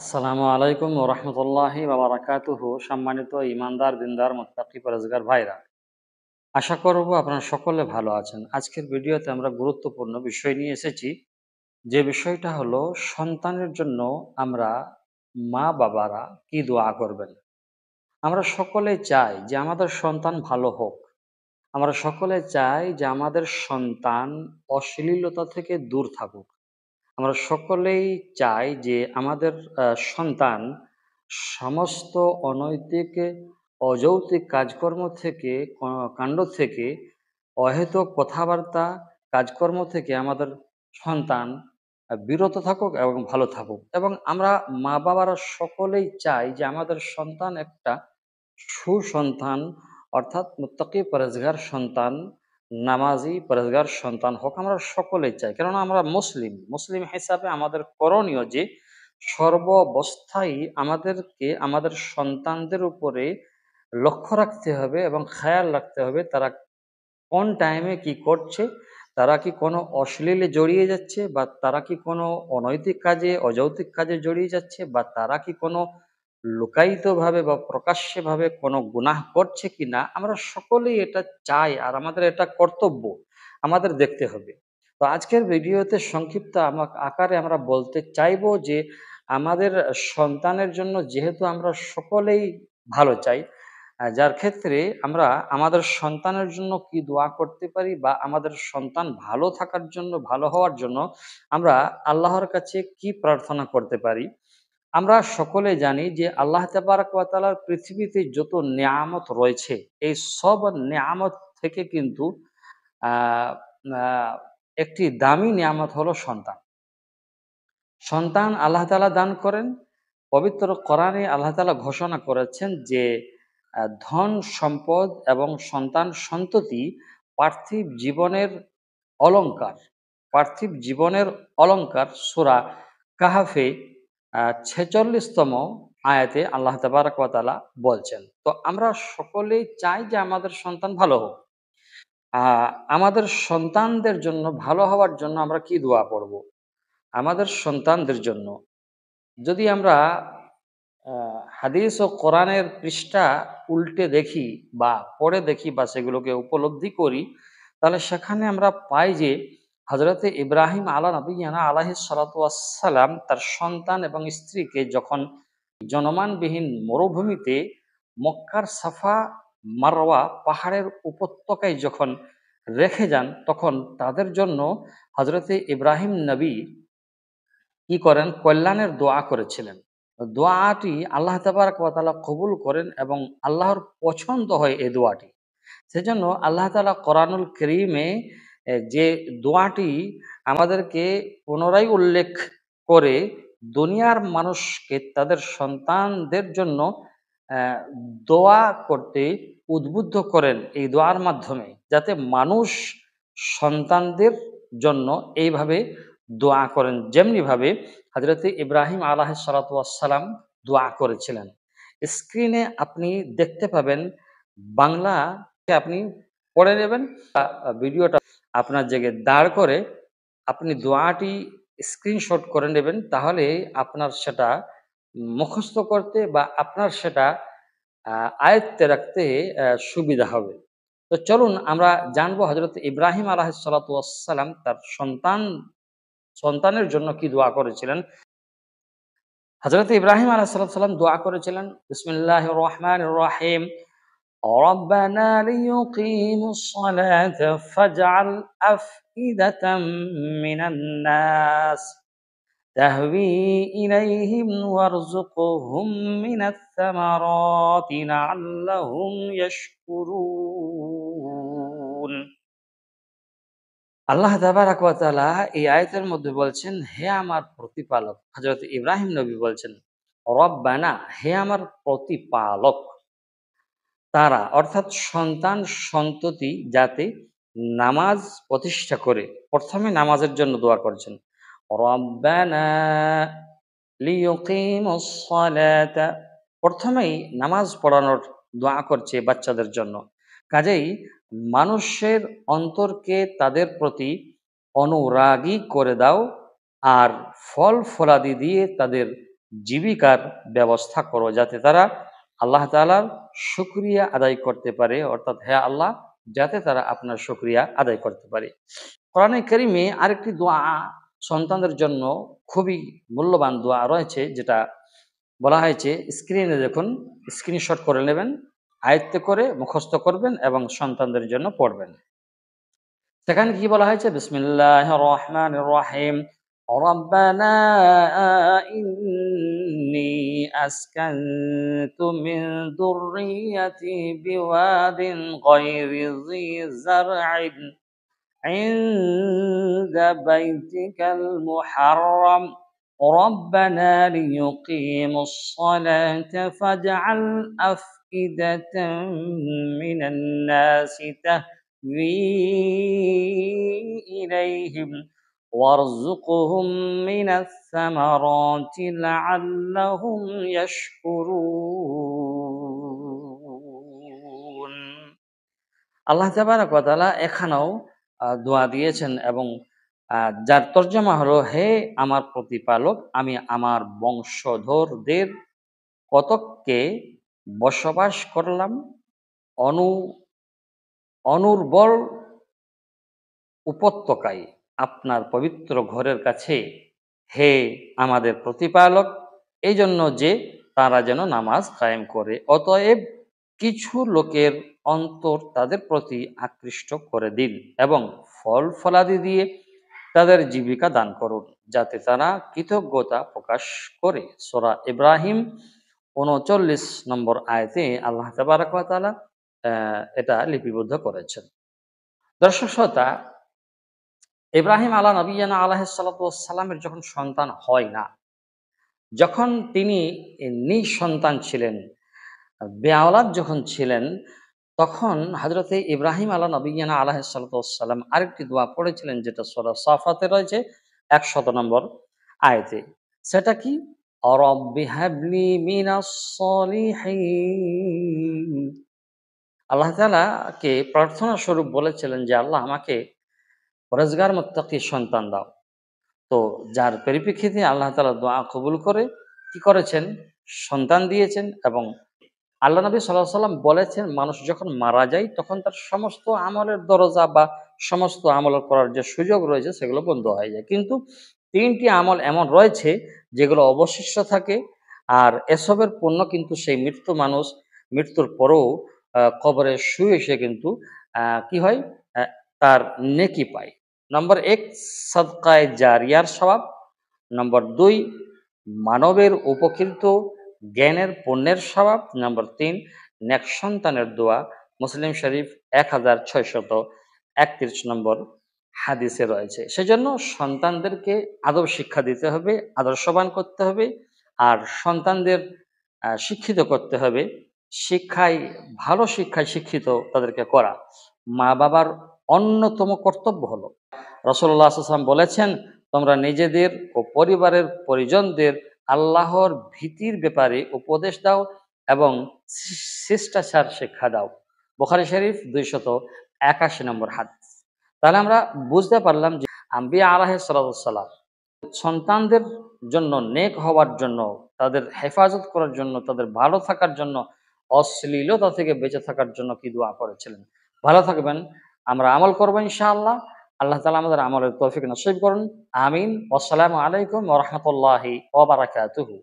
আসসালামু আলাইকুম রহমতুল্লাহ বাবারাকাতুহু সম্মানিত ইমানদার দিনদার মোত্তাকি পরেজগার ভাইরা আশা করব আপনারা সকলে ভালো আছেন আজকের ভিডিওতে আমরা গুরুত্বপূর্ণ বিষয় নিয়ে এসেছি যে বিষয়টা হলো সন্তানের জন্য আমরা মা বাবারা কি দোয়া করবেন আমরা সকলে চাই যে আমাদের সন্তান ভালো হোক আমরা সকলে চাই যে আমাদের সন্তান অশ্লীলতা থেকে দূর থাকুক আমরা সকলেই চাই যে আমাদের সন্তান সমস্ত অনৈতিক অযৌক্তিক কাজকর্ম থেকে কাণ্ড থেকে অহেতুক কথাবার্তা কাজকর্ম থেকে আমাদের সন্তান বিরত থাকুক এবং ভালো থাকুক এবং আমরা মা বাবারা সকলেই চাই যে আমাদের সন্তান একটা সুসন্তান অর্থাৎ মুত্তাকি পরেজগার সন্তান নামাজি পরেজগার সন্তান হোক আমরা সকলেই চাই কেননা আমরা মুসলিম মুসলিম হিসাবে আমাদের করণীয় যে সর্ব অবস্থায় আমাদেরকে আমাদের সন্তানদের উপরে লক্ষ্য রাখতে হবে এবং খেয়াল রাখতে হবে তারা কোন টাইমে কি করছে তারা কি কোনো অশ্লীলে জড়িয়ে যাচ্ছে বা তারা কি কোনো অনৈতিক কাজে অযৌতিক কাজে জড়িয়ে যাচ্ছে বা তারা কি কোনো লুকায়িতভাবে বা প্রকাশ্যভাবে কোনো গুনাহ করছে কি না আমরা সকলেই এটা চাই আর আমাদের এটা কর্তব্য আমাদের দেখতে হবে তো আজকের ভিডিওতে সংক্ষিপ্ত আমাকে আকারে আমরা বলতে চাইব যে আমাদের সন্তানের জন্য যেহেতু আমরা সকলেই ভালো চাই যার ক্ষেত্রে আমরা আমাদের সন্তানের জন্য কি দোয়া করতে পারি বা আমাদের সন্তান ভালো থাকার জন্য ভালো হওয়ার জন্য আমরা আল্লাহর কাছে কি প্রার্থনা করতে পারি আমরা সকলে জানি যে আল্লাহ তাবারকালার পৃথিবীতে যত নিয়ামত রয়েছে এই সব নিয়ামত থেকে কিন্তু একটি দামি নিয়ামত হলো সন্তান সন্তান আল্লাহ তালা দান করেন পবিত্র কোরআনে আল্লাহ তালা ঘোষণা করেছেন যে ধন সম্পদ এবং সন্তান সন্ততি পার্থিব জীবনের অলঙ্কার পার্থিব জীবনের অলঙ্কার সুরা কাহাফে ছেচল্লিশতম আয়াতে আল্লাহ তাবারকালা বলছেন তো আমরা সকলেই চাই যে আমাদের সন্তান ভালো হোক আমাদের সন্তানদের জন্য ভালো হওয়ার জন্য আমরা কি দোয়া পড়ব আমাদের সন্তানদের জন্য যদি আমরা হাদিস ও কোরআনের পৃষ্ঠা উল্টে দেখি বা পড়ে দেখি বা সেগুলোকে উপলব্ধি করি তাহলে সেখানে আমরা পাই যে হজরতে ইব্রাহিম আলা নবীনা আলাহ সালাতাম তার সন্তান এবং স্ত্রীকে যখন জনমানবিহীন মরুভূমিতে মক্কার সাফা মারওয়া পাহাড়ের উপত্যকায় যখন রেখে যান তখন তাদের জন্য হজরতে ইব্রাহিম নবী কি করেন কল্যাণের দোয়া করেছিলেন দোয়াটি আল্লাহ তাবারকালা কবুল করেন এবং আল্লাহর পছন্দ হয় এই দোয়াটি সেজন্য আল্লাহ তালা করানুল করিমে যে দোয়াটি আমাদেরকে পুনরায় উল্লেখ করে দুনিয়ার মানুষকে তাদের সন্তানদের জন্য দোয়া করতে উদ্বুদ্ধ করেন এই দোয়ার মাধ্যমে যাতে মানুষ সন্তানদের জন্য এইভাবে দোয়া করেন যেমনিভাবে হাজরতে ইব্রাহিম আলাহ সালাতাম দোয়া করেছিলেন স্ক্রিনে আপনি দেখতে পাবেন বাংলা আপনি পড়ে নেবেন ভিডিওটা আপনার জায়গায় দাঁড় করে আপনি দোয়াটি স্ক্রিনশট করে নেবেন তাহলে আপনার সেটা মুখস্থ করতে বা আপনার সেটা আয়ত্তে রাখতে সুবিধা হবে তো চলুন আমরা জানবো হজরত ইব্রাহিম আলাহিসাল্লাম তার সন্তান সন্তানের জন্য কি দোয়া করেছিলেন হজরত ইব্রাহিম আলাহ সাল্লাম দোয়া করেছিলেন বিসমিল্লাহ রহমান রাহিম ربنا ليقيموا الصلاة فاجعل أفئدة من الناس تهوي إليهم وارزقهم من الثمرات لعلهم يشكرون আল্লাহ তাবারাকালা এই আয়তের মধ্যে বলছেন হে আমার প্রতিপালক হজরত ইব্রাহিম নবী বলছেন রব্বানা হে আমার প্রতিপালক তারা অর্থাৎ সন্তান সন্ততি যাতে নামাজ প্রতিষ্ঠা করে প্রথমে নামাজের জন্য দোয়া করছেন প্রথমেই নামাজ পড়ানোর দোয়া করছে বাচ্চাদের জন্য কাজেই মানুষের অন্তরকে তাদের প্রতি অনুরাগী করে দাও আর ফল ফলাদি দিয়ে তাদের জীবিকার ব্যবস্থা করো যাতে তারা আল্লাহ তালার সুক্রিয়া আদায় করতে পারে অর্থাৎ হ্যাঁ আল্লাহ যাতে তারা আপনার সুক্রিয়া আদায় করতে পারে কোরআনে করিমে আরেকটি দোয়া সন্তানদের জন্য খুবই মূল্যবান দোয়া রয়েছে যেটা বলা হয়েছে স্ক্রিনে দেখুন স্ক্রিনশট করে নেবেন আয়ত্ত করে মুখস্থ করবেন এবং সন্তানদের জন্য পড়বেন সেখানে কি বলা হয়েছে বিসমিল্লাহ রহমান রহিম ربنا إني أسكنت من ذريتي بواد غير ذي زرع عند بيتك المحرم ربنا ليقيموا الصلاة فاجعل أفئدة من الناس تهوي إليهم وارزقهم من الثمرات لعلهم يشكرون আল্লাহ তাবারকতালা এখানেও দোয়া দিয়েছেন এবং যার তর্জমা হলো হে আমার প্রতিপালক আমি আমার বংশধরদের কতককে বসবাস করলাম অনু অনুর্বর উপত্যকায় আপনার পবিত্র ঘরের কাছে হে আমাদের প্রতিপালক এই জন্য যে তারা যেন নামাজ কায়েম করে অতএব কিছু লোকের অন্তর তাদের প্রতি আকৃষ্ট করে দিন এবং ফল ফলাদি দিয়ে তাদের জীবিকা দান করুন যাতে তারা কৃতজ্ঞতা প্রকাশ করে সোরা ইব্রাহিম উনচল্লিশ নম্বর আয়তে আল্লাহ তাবারকালা এটা লিপিবদ্ধ করেছেন দর্শক শ্রোতা ইব্রাহিম আলা নবীনা আলাহাল্লামের যখন সন্তান হয় না যখন তিনি নিঃসন্তান ছিলেন বেআলাদ যখন ছিলেন তখন হজরতে ইব্রাহিম আলা নবীনা আলাহাল্লাম আরেকটি দোয়া পড়েছিলেন যেটা সোরা সাফাতে রয়েছে একশত নম্বর আয়তে সেটা কি আল্লাহ তালাকে প্রার্থনা স্বরূপ বলেছিলেন যে আল্লাহ আমাকে পরেজগার মোত্তাকি সন্তান দাও তো যার পরিপ্রেক্ষিতে আল্লাহ তালা দোয়া কবুল করে কি করেছেন সন্তান দিয়েছেন এবং আল্লাহ নবী সাল্লাহ সাল্লাম বলেছেন মানুষ যখন মারা যায় তখন তার সমস্ত আমলের দরজা বা সমস্ত আমল করার যে সুযোগ রয়েছে সেগুলো বন্ধ হয়ে যায় কিন্তু তিনটি আমল এমন রয়েছে যেগুলো অবশিষ্ট থাকে আর এসবের পণ্য কিন্তু সেই মৃত্যু মানুষ মৃত্যুর পরেও কবরে শুয়ে এসে কিন্তু কি হয় তার নেকি পায় নম্বর এক সদকায় জারিয়ার স্বভাব নম্বর দুই মানবের উপকৃত জ্ঞানের পণ্যের স্বভাব নম্বর তিন নেক সন্তানের দোয়া মুসলিম শরীফ এক হাজার ছয়শত একত্রিশ নম্বর হাদিসে রয়েছে সেজন্য সন্তানদেরকে আদব শিক্ষা দিতে হবে আদর্শবান করতে হবে আর সন্তানদের শিক্ষিত করতে হবে শিক্ষায় ভালো শিক্ষায় শিক্ষিত তাদেরকে করা মা বাবার অন্যতম কর্তব্য হলো রসল্লা আসলাম বলেছেন তোমরা নিজেদের ও পরিবারের পরিজনদের আল্লাহর ভীতির ব্যাপারে উপদেশ দাও এবং শিষ্টাচার শিক্ষা দাও বোখারি শরীফ দুইশত একাশি নম্বর হাত তাহলে আমরা বুঝতে পারলাম যে আমি আলাহ সাল্লাম সন্তানদের জন্য নেক হওয়ার জন্য তাদের হেফাজত করার জন্য তাদের ভালো থাকার জন্য অশ্লীলতা থেকে বেঁচে থাকার জন্য কি দোয়া করেছিলেন ভালো থাকবেন আমরা আমল করবো ইনশাআল্লাহ আল্লাহ তালা আমাদের আমলের তৌফিক নসিব করুন আমিন আসসালামু আলাইকুম রহমতুল্লাহি ওবরাকাতুহু